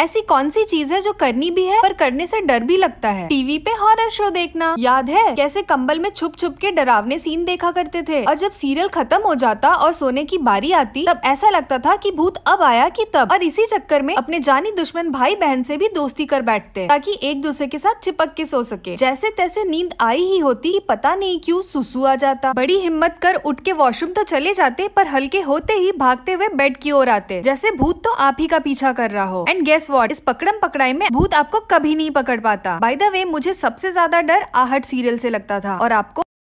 ऐसी कौन सी चीज है जो करनी भी है पर करने से डर भी लगता है टीवी पे हॉरर शो देखना याद है कैसे कंबल में छुप छुप के डरावने सीन देखा करते थे और जब सीरियल खत्म हो जाता और सोने की बारी आती तब ऐसा लगता था कि भूत अब आया कि तब और इसी चक्कर में अपने जानी दुश्मन भाई बहन से भी दोस्ती कर बैठते ताकि एक दूसरे के साथ चिपक के सो सके जैसे तैसे नींद आई ही होती पता नहीं क्यूँ सुसु आ जाता बड़ी हिम्मत कर उठ के वॉशरूम तो चले जाते पर हल्के होते ही भागते हुए बेड की ओर आते जैसे भूत तो आप ही का पीछा कर रहा हो एंड गेस वॉट इस पकड़म पकड़ाई में भूत आपको कभी नहीं पकड़ पाता बाय द वे मुझे सबसे ज्यादा डर आहट सीरियल से लगता था और आपको